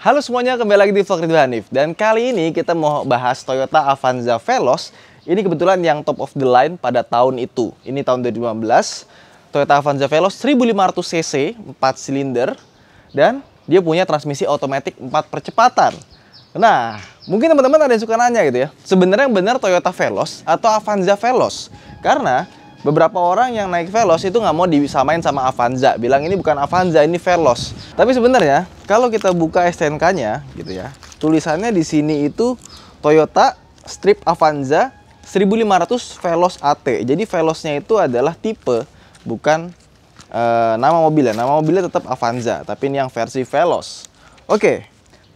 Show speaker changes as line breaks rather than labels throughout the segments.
Halo semuanya, kembali lagi di Fakrid Hanif Dan kali ini kita mau bahas Toyota Avanza Veloz Ini kebetulan yang top of the line pada tahun itu Ini tahun 2015 Toyota Avanza Veloz 1500cc 4 silinder Dan dia punya transmisi otomatik 4 percepatan Nah, mungkin teman-teman ada yang suka nanya gitu ya Sebenarnya yang benar Toyota Veloz atau Avanza Veloz? Karena Beberapa orang yang naik Veloz itu nggak mau disamain sama Avanza, bilang ini bukan Avanza, ini Veloz Tapi sebenarnya kalau kita buka STNK-nya gitu ya, tulisannya di sini itu Toyota Strip Avanza 1500 Velos AT. Jadi Velos-nya itu adalah tipe bukan uh, nama mobilnya. Nama mobilnya tetap Avanza, tapi ini yang versi Veloz Oke. Okay.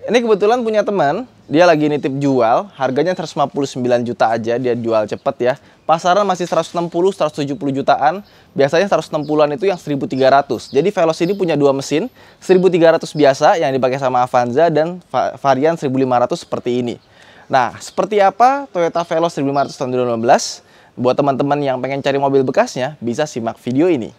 Ini kebetulan punya teman, dia lagi nitip jual, harganya 159 juta aja, dia jual cepet ya. Pasaran masih 160, 170 jutaan, biasanya 160-an itu yang 1300. Jadi Veloz ini punya dua mesin, 1300 biasa yang dipakai sama Avanza dan varian 1500 seperti ini. Nah, seperti apa Toyota Veloz 1500 tahun 2016? Buat teman-teman yang pengen cari mobil bekasnya, bisa simak video ini.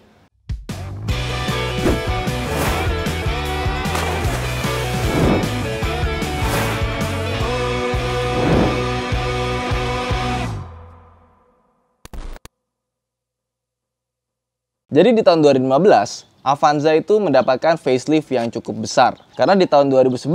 Jadi di tahun 2015, Avanza itu mendapatkan facelift yang cukup besar. Karena di tahun 2011,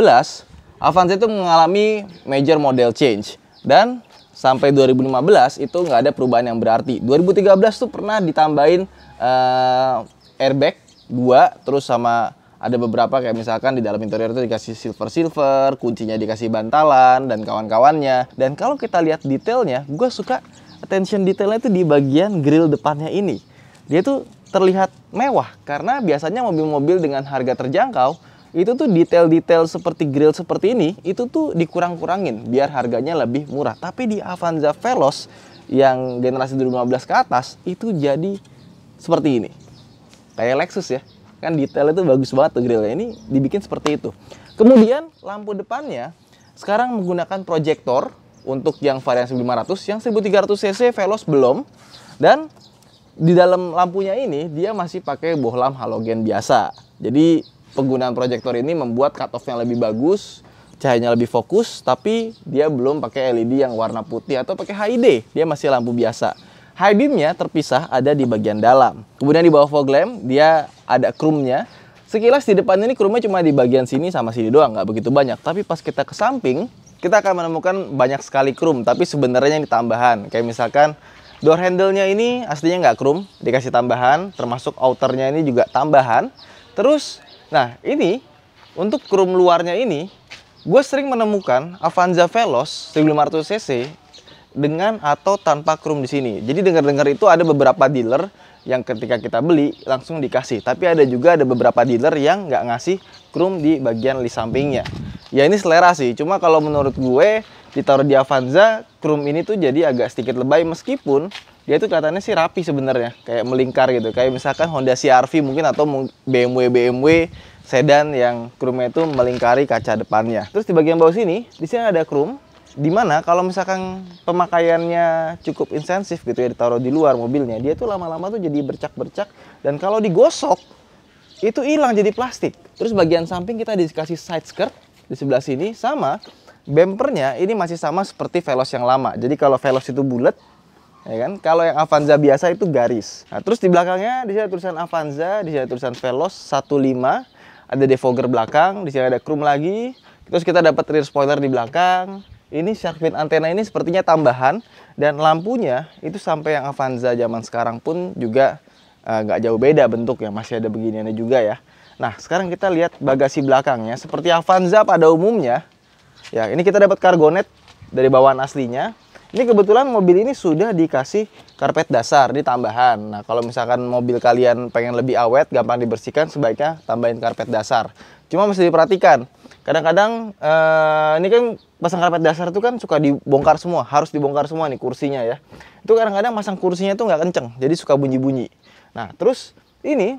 Avanza itu mengalami major model change. Dan sampai 2015 itu nggak ada perubahan yang berarti. 2013 tuh pernah ditambahin uh, airbag 2, terus sama ada beberapa kayak misalkan di dalam interior itu dikasih silver silver, kuncinya dikasih bantalan dan kawan-kawannya. Dan kalau kita lihat detailnya, gue suka attention detailnya itu di bagian grill depannya ini. Dia tuh terlihat mewah karena biasanya mobil-mobil dengan harga terjangkau itu tuh detail-detail seperti grill seperti ini itu tuh dikurang-kurangin biar harganya lebih murah. Tapi di Avanza Veloz yang generasi 2015 ke atas itu jadi seperti ini. Kayak Lexus ya. Kan detail itu bagus banget tuh grillnya. Ini dibikin seperti itu. Kemudian lampu depannya sekarang menggunakan proyektor untuk yang varian 1500, yang 1300 cc Veloz belum. Dan di dalam lampunya ini dia masih pakai bohlam halogen biasa. Jadi penggunaan proyektor ini membuat cut off yang lebih bagus, cahayanya lebih fokus, tapi dia belum pakai LED yang warna putih atau pakai HID, dia masih lampu biasa. High beam terpisah ada di bagian dalam. Kemudian di bawah fog lamp dia ada chrome-nya. Sekilas di depan ini chrome-nya cuma di bagian sini sama sini doang, nggak begitu banyak. Tapi pas kita ke samping, kita akan menemukan banyak sekali chrome, tapi sebenarnya ini tambahan. Kayak misalkan Door handle-nya ini aslinya nggak krum, dikasih tambahan, termasuk outernya ini juga tambahan. Terus, nah ini untuk krum luarnya ini, gue sering menemukan Avanza Veloz 1500 cc dengan atau tanpa krum di sini. Jadi dengar-dengar itu ada beberapa dealer yang ketika kita beli langsung dikasih. Tapi ada juga ada beberapa dealer yang nggak ngasih krum di bagian list sampingnya. Ya ini selera sih. Cuma kalau menurut gue ditaruh di Avanza, chrome ini tuh jadi agak sedikit lebay meskipun dia itu kelihatannya sih rapi sebenarnya, kayak melingkar gitu. Kayak misalkan Honda CRV mungkin atau BMW BMW sedan yang chrome itu melingkari kaca depannya. Terus di bagian bawah sini, di sini ada chrome dimana kalau misalkan pemakaiannya cukup intensif gitu ya ditaruh di luar mobilnya dia tuh lama-lama tuh jadi bercak-bercak dan kalau digosok itu hilang jadi plastik terus bagian samping kita dikasih side skirt di sebelah sini sama bempernya ini masih sama seperti Velos yang lama. Jadi kalau Velos itu bulat, ya kan? Kalau yang Avanza biasa itu garis. Nah, terus di belakangnya di sini ada tulisan Avanza, di sini ada tulisan Velos 15, ada defogger belakang, di sini ada chrome lagi. Terus kita dapat rear spoiler di belakang. Ini shark fin antena ini sepertinya tambahan dan lampunya itu sampai yang Avanza zaman sekarang pun juga eh, nggak uh, jauh beda bentuk ya masih ada beginiannya juga ya. Nah, sekarang kita lihat bagasi belakangnya. Seperti Avanza pada umumnya, Ya, ini kita dapat kargonet dari bawaan aslinya. Ini kebetulan mobil ini sudah dikasih karpet dasar di tambahan. Nah, kalau misalkan mobil kalian pengen lebih awet, gampang dibersihkan, sebaiknya tambahin karpet dasar. Cuma mesti diperhatikan. Kadang-kadang eh, ini kan pasang karpet dasar itu kan suka dibongkar semua, harus dibongkar semua nih kursinya ya. Itu kadang-kadang pasang kursinya tuh nggak kenceng, jadi suka bunyi-bunyi. Nah, terus ini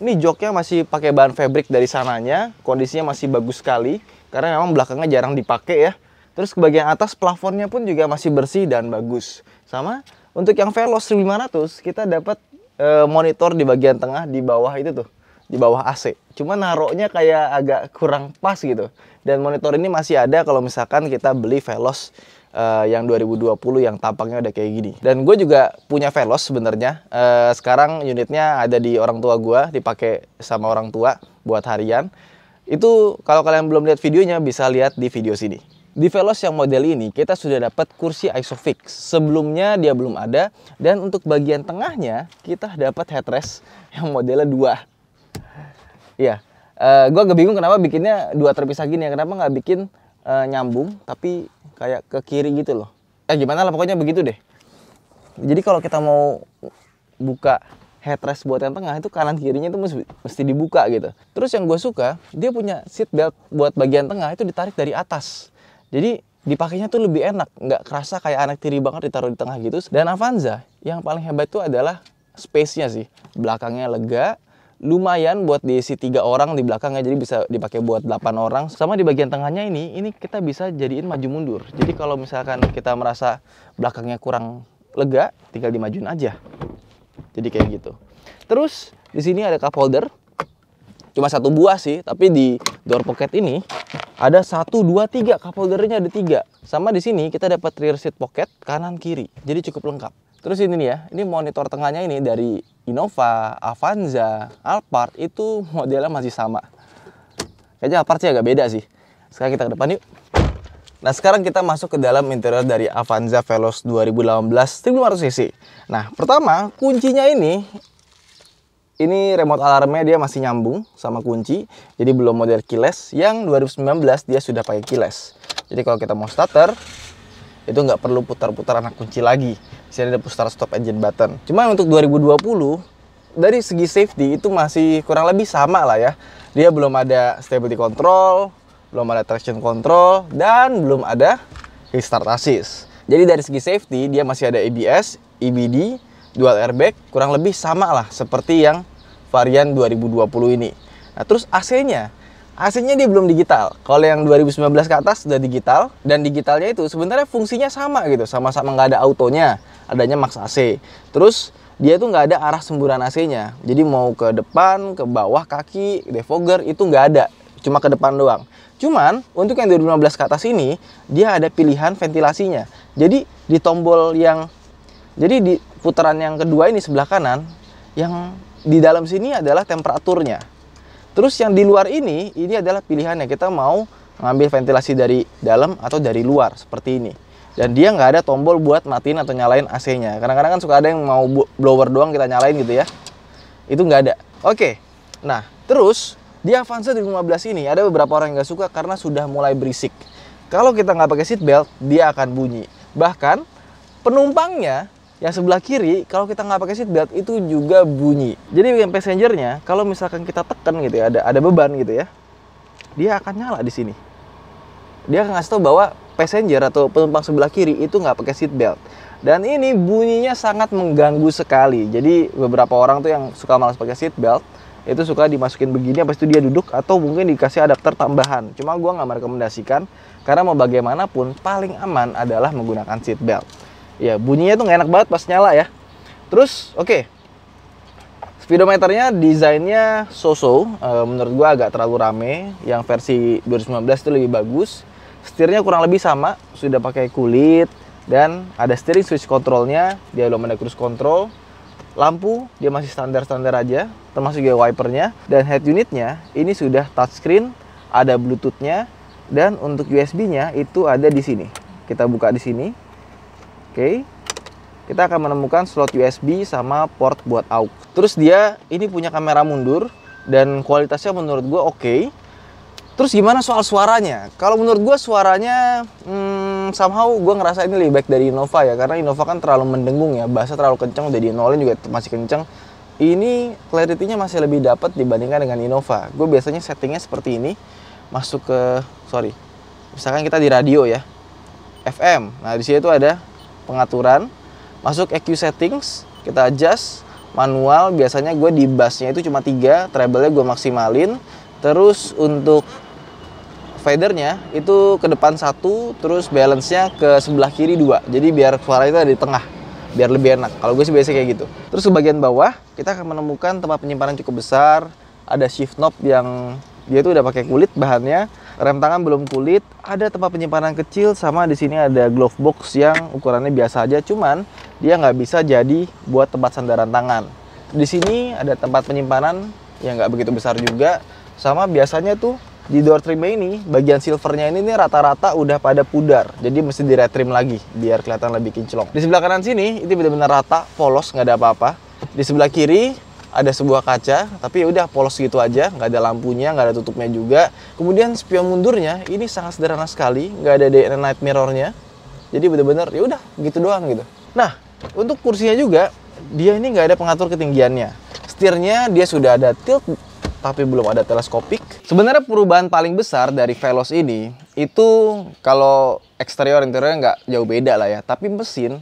ini joknya masih pakai bahan fabric dari sananya, kondisinya masih bagus sekali karena memang belakangnya jarang dipakai ya. Terus ke bagian atas plafonnya pun juga masih bersih dan bagus. Sama untuk yang Veloz 1500 kita dapat e, monitor di bagian tengah di bawah itu tuh, di bawah AC. Cuma naroknya kayak agak kurang pas gitu. Dan monitor ini masih ada kalau misalkan kita beli Veloz uh, yang 2020 yang tampaknya udah kayak gini. Dan gue juga punya Velos sebenarnya. Uh, sekarang unitnya ada di orang tua gue, dipakai sama orang tua buat harian. Itu kalau kalian belum lihat videonya bisa lihat di video sini. Di Velos yang model ini kita sudah dapat kursi Isofix. Sebelumnya dia belum ada dan untuk bagian tengahnya kita dapat headrest yang modelnya dua. Iya, uh, eh, gue agak bingung kenapa bikinnya dua terpisah gini ya. Kenapa nggak bikin uh, nyambung tapi kayak ke kiri gitu loh eh gimana lah pokoknya begitu deh jadi kalau kita mau buka headrest buat yang tengah itu kanan kirinya itu mesti, mesti dibuka gitu terus yang gue suka dia punya seat belt buat bagian tengah itu ditarik dari atas jadi dipakainya tuh lebih enak nggak kerasa kayak anak tiri banget ditaruh di tengah gitu dan Avanza yang paling hebat itu adalah space-nya sih belakangnya lega lumayan buat diisi tiga orang di belakangnya jadi bisa dipakai buat 8 orang sama di bagian tengahnya ini ini kita bisa jadiin maju mundur jadi kalau misalkan kita merasa belakangnya kurang lega tinggal dimajuin aja jadi kayak gitu terus di sini ada cup holder cuma satu buah sih tapi di door pocket ini ada satu dua tiga cup holdernya ada tiga sama di sini kita dapat rear seat pocket kanan kiri jadi cukup lengkap terus ini nih ya ini monitor tengahnya ini dari Innova, Avanza, Alphard itu modelnya masih sama. Kayaknya Alphard sih agak beda sih. Sekarang kita ke depan yuk. Nah sekarang kita masuk ke dalam interior dari Avanza Veloz 2018 1500cc. Nah pertama kuncinya ini, ini remote alarmnya dia masih nyambung sama kunci. Jadi belum model keyless. Yang 2019 dia sudah pakai keyless. Jadi kalau kita mau starter, itu nggak perlu putar-putar anak kunci lagi. saya sini ada putar stop engine button. Cuma untuk 2020 dari segi safety itu masih kurang lebih sama lah ya. Dia belum ada stability control, belum ada traction control dan belum ada restart assist. Jadi dari segi safety dia masih ada ABS, EBD, dual airbag kurang lebih sama lah seperti yang varian 2020 ini. Nah, terus AC-nya AC-nya dia belum digital. Kalau yang 2019 ke atas sudah digital dan digitalnya itu sebenarnya fungsinya sama gitu, sama-sama nggak ada autonya, adanya max AC. Terus dia itu nggak ada arah semburan AC-nya. Jadi mau ke depan, ke bawah kaki, defogger itu nggak ada, cuma ke depan doang. Cuman untuk yang 2015 ke atas ini dia ada pilihan ventilasinya. Jadi di tombol yang jadi di putaran yang kedua ini sebelah kanan yang di dalam sini adalah temperaturnya Terus yang di luar ini, ini adalah pilihannya. Kita mau ngambil ventilasi dari dalam atau dari luar, seperti ini. Dan dia nggak ada tombol buat matiin atau nyalain AC-nya. Kadang-kadang kan suka ada yang mau blower doang kita nyalain gitu ya. Itu nggak ada. Oke, nah terus di Avanza 2015 ini ada beberapa orang yang nggak suka karena sudah mulai berisik. Kalau kita nggak pakai seatbelt, dia akan bunyi. Bahkan penumpangnya yang sebelah kiri kalau kita nggak pakai seat belt itu juga bunyi jadi yang passengernya kalau misalkan kita tekan gitu ya ada ada beban gitu ya dia akan nyala di sini dia akan ngasih tahu bahwa passenger atau penumpang sebelah kiri itu nggak pakai seat belt. dan ini bunyinya sangat mengganggu sekali jadi beberapa orang tuh yang suka malas pakai seat belt, itu suka dimasukin begini apa itu dia duduk atau mungkin dikasih adapter tambahan cuma gue nggak merekomendasikan karena mau bagaimanapun paling aman adalah menggunakan seat belt ya bunyinya tuh nggak enak banget pas nyala ya terus oke okay. speedometernya desainnya so-so e, menurut gua agak terlalu rame yang versi 2019 itu lebih bagus setirnya kurang lebih sama sudah pakai kulit dan ada steering switch controlnya dia belum ada cruise control lampu dia masih standar-standar aja termasuk juga wipernya dan head unitnya ini sudah touchscreen ada bluetoothnya dan untuk USB-nya itu ada di sini kita buka di sini Oke. Kita akan menemukan slot USB sama port buat AUX. Terus dia ini punya kamera mundur dan kualitasnya menurut gue oke. Terus gimana soal suaranya? Kalau menurut gue suaranya hmm, somehow gue ngerasa ini lebih baik dari Innova ya karena Innova kan terlalu mendengung ya, bahasa terlalu kencang udah di nolin juga masih kencang. Ini clarity-nya masih lebih dapat dibandingkan dengan Innova. Gue biasanya settingnya seperti ini, masuk ke sorry, misalkan kita di radio ya, FM. Nah di sini itu ada pengaturan, masuk EQ settings, kita adjust, manual biasanya gue di bassnya itu cuma tiga, treble-nya gue maksimalin, terus untuk fadernya itu ke depan satu, terus balance-nya ke sebelah kiri dua, jadi biar suara itu ada di tengah, biar lebih enak. Kalau gue sih biasanya kayak gitu. Terus ke bagian bawah kita akan menemukan tempat penyimpanan cukup besar, ada shift knob yang dia itu udah pakai kulit bahannya rem tangan belum kulit ada tempat penyimpanan kecil sama di sini ada glove box yang ukurannya biasa aja cuman dia nggak bisa jadi buat tempat sandaran tangan di sini ada tempat penyimpanan yang nggak begitu besar juga sama biasanya tuh di door trim ini bagian silvernya ini nih rata-rata udah pada pudar jadi mesti di diretrim lagi biar kelihatan lebih kinclong di sebelah kanan sini itu benar-benar rata polos nggak ada apa-apa di sebelah kiri ada sebuah kaca tapi ya udah polos gitu aja nggak ada lampunya nggak ada tutupnya juga kemudian spion mundurnya ini sangat sederhana sekali nggak ada day and night mirrornya jadi bener-bener ya udah gitu doang gitu nah untuk kursinya juga dia ini nggak ada pengatur ketinggiannya setirnya dia sudah ada tilt tapi belum ada teleskopik. Sebenarnya perubahan paling besar dari Velos ini itu kalau eksterior interior nggak jauh beda lah ya, tapi mesin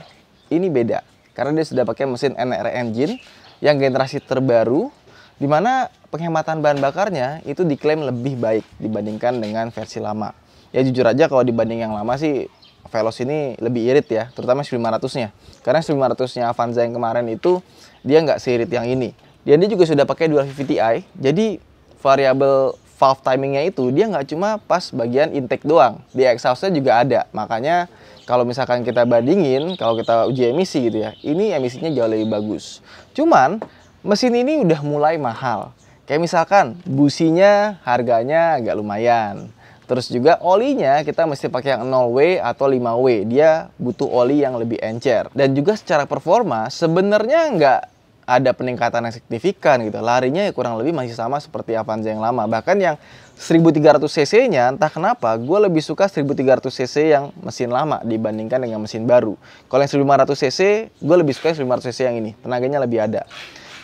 ini beda karena dia sudah pakai mesin NR engine yang generasi terbaru di mana penghematan bahan bakarnya itu diklaim lebih baik dibandingkan dengan versi lama. Ya jujur aja kalau dibanding yang lama sih Veloz ini lebih irit ya, terutama 1500-nya. Karena 1500-nya Avanza yang kemarin itu dia nggak seirit yang ini. Dan dia juga sudah pakai vvt Ti, jadi variabel valve timingnya itu dia nggak cuma pas bagian intake doang di exhaustnya juga ada makanya kalau misalkan kita bandingin kalau kita uji emisi gitu ya ini emisinya jauh lebih bagus cuman mesin ini udah mulai mahal kayak misalkan businya harganya agak lumayan Terus juga olinya kita mesti pakai yang 0W atau 5W. Dia butuh oli yang lebih encer. Dan juga secara performa sebenarnya nggak ada peningkatan yang signifikan gitu. Larinya ya kurang lebih masih sama seperti Avanza yang lama. Bahkan yang 1300 cc-nya entah kenapa gue lebih suka 1300 cc yang mesin lama dibandingkan dengan mesin baru. Kalau yang 1500 cc, gue lebih suka 1500 cc yang ini. Tenaganya lebih ada.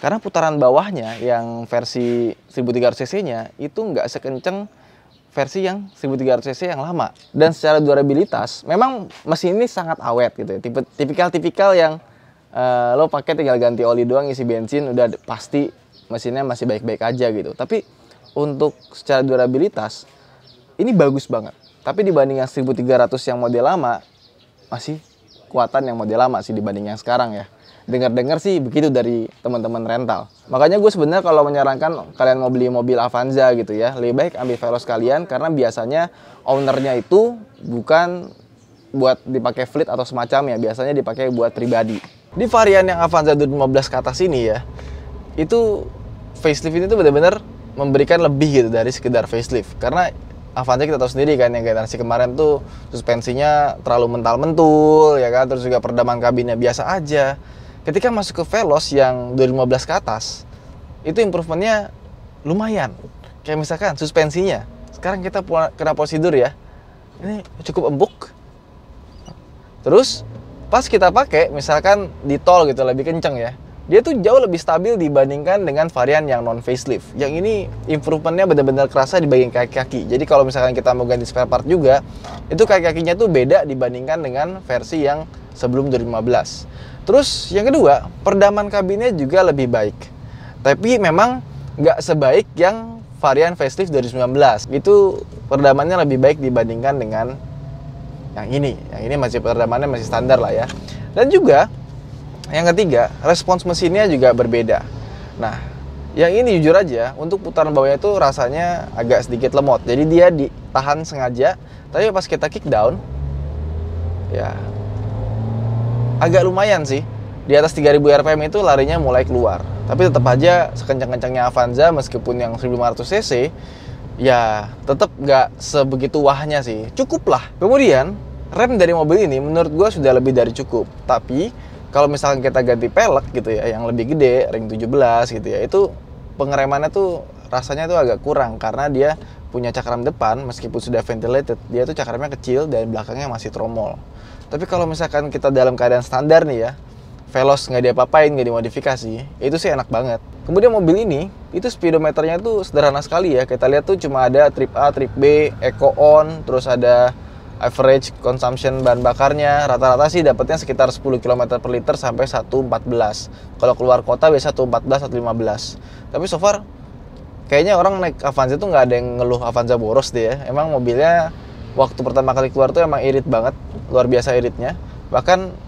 Karena putaran bawahnya yang versi 1300 cc-nya itu nggak sekenceng versi yang 1300 cc yang lama. Dan secara durabilitas, memang mesin ini sangat awet gitu ya. Tipe tipikal-tipikal yang uh, lo pakai tinggal ganti oli doang isi bensin udah pasti mesinnya masih baik-baik aja gitu tapi untuk secara durabilitas ini bagus banget tapi dibanding yang 1300 yang model lama masih kuatan yang model lama sih dibanding yang sekarang ya dengar-dengar sih begitu dari teman-teman rental. Makanya gue sebenarnya kalau menyarankan kalian mau beli mobil Avanza gitu ya, lebih baik ambil Veloz kalian karena biasanya ownernya itu bukan buat dipakai fleet atau semacam ya biasanya dipakai buat pribadi di varian yang Avanza 215 ke atas ini ya itu facelift ini tuh benar-benar memberikan lebih gitu dari sekedar facelift karena Avanza kita tahu sendiri kan yang generasi kemarin tuh suspensinya terlalu mental mentul ya kan terus juga peredaman kabinnya biasa aja ketika masuk ke Veloz yang 2015 ke atas itu improvementnya lumayan kayak misalkan suspensinya sekarang kita kena prosedur ya ini cukup empuk terus pas kita pakai misalkan di tol gitu lebih kenceng ya dia tuh jauh lebih stabil dibandingkan dengan varian yang non facelift. Yang ini improvementnya benar-benar kerasa di bagian kaki-kaki. Jadi kalau misalkan kita mau ganti spare part juga, itu kaki-kakinya tuh beda dibandingkan dengan versi yang sebelum 2015. Terus yang kedua, perdaman kabinnya juga lebih baik. Tapi memang nggak sebaik yang varian facelift 2019. Itu perdamannya lebih baik dibandingkan dengan yang ini yang ini masih peredamannya masih standar lah ya dan juga yang ketiga respons mesinnya juga berbeda nah yang ini jujur aja untuk putaran bawahnya itu rasanya agak sedikit lemot jadi dia ditahan sengaja tapi pas kita kick down ya agak lumayan sih di atas 3000 rpm itu larinya mulai keluar tapi tetap aja sekencang-kencangnya Avanza meskipun yang 1500 cc ya tetap nggak sebegitu wahnya sih. Cukup lah. Kemudian rem dari mobil ini menurut gue sudah lebih dari cukup. Tapi kalau misalkan kita ganti pelek gitu ya yang lebih gede ring 17 gitu ya itu pengeremannya tuh rasanya tuh agak kurang karena dia punya cakram depan meskipun sudah ventilated dia tuh cakramnya kecil dan belakangnya masih tromol tapi kalau misalkan kita dalam keadaan standar nih ya Velos nggak diapa-apain, nggak dimodifikasi, itu sih enak banget. Kemudian mobil ini, itu speedometernya tuh sederhana sekali ya. Kita lihat tuh cuma ada trip A, trip B, eco on, terus ada average consumption bahan bakarnya. Rata-rata sih dapatnya sekitar 10 km per liter sampai 1.14. Kalau keluar kota biasa 1.14 115 Tapi so far, kayaknya orang naik Avanza tuh nggak ada yang ngeluh Avanza boros deh ya. Emang mobilnya waktu pertama kali keluar tuh emang irit banget, luar biasa iritnya. Bahkan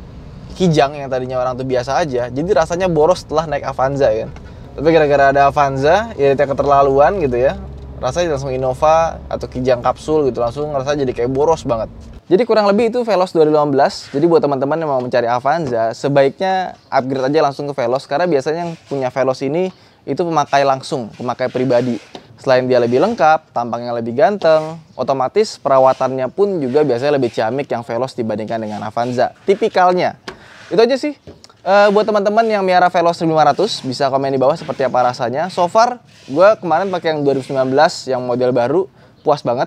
Kijang yang tadinya orang tuh biasa aja jadi rasanya boros setelah naik Avanza ya. tapi gara-gara ada Avanza ya kita keterlaluan gitu ya rasanya langsung Innova atau Kijang kapsul gitu langsung ngerasa jadi kayak boros banget jadi kurang lebih itu Veloz 2015. jadi buat teman-teman yang mau mencari Avanza sebaiknya upgrade aja langsung ke Veloz karena biasanya yang punya Veloz ini itu pemakai langsung pemakai pribadi Selain dia lebih lengkap, tampangnya lebih ganteng, otomatis perawatannya pun juga biasanya lebih ciamik yang Veloz dibandingkan dengan Avanza. Tipikalnya, itu aja sih. Uh, buat teman-teman yang Miara Velo 1500 bisa komen di bawah seperti apa rasanya. So far, gue kemarin pakai yang 2019 yang model baru, puas banget.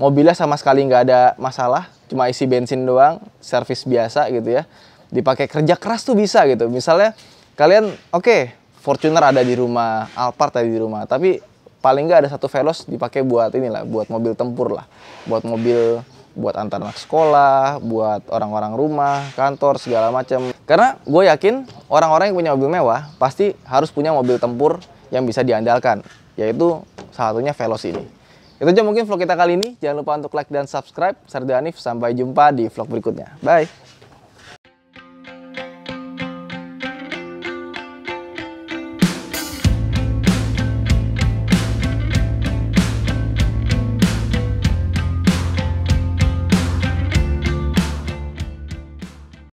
Mobilnya sama sekali nggak ada masalah, cuma isi bensin doang, servis biasa gitu ya. Dipakai kerja keras tuh bisa gitu. Misalnya kalian, oke, okay, Fortuner ada di rumah, Alphard ada di rumah, tapi paling nggak ada satu Velos dipakai buat inilah, buat mobil tempur lah, buat mobil buat antar anak sekolah, buat orang-orang rumah, kantor, segala macam. Karena gue yakin orang-orang yang punya mobil mewah pasti harus punya mobil tempur yang bisa diandalkan, yaitu salah satunya Velos ini. Itu aja mungkin vlog kita kali ini. Jangan lupa untuk like dan subscribe. Sardanif, sampai jumpa di vlog berikutnya. Bye!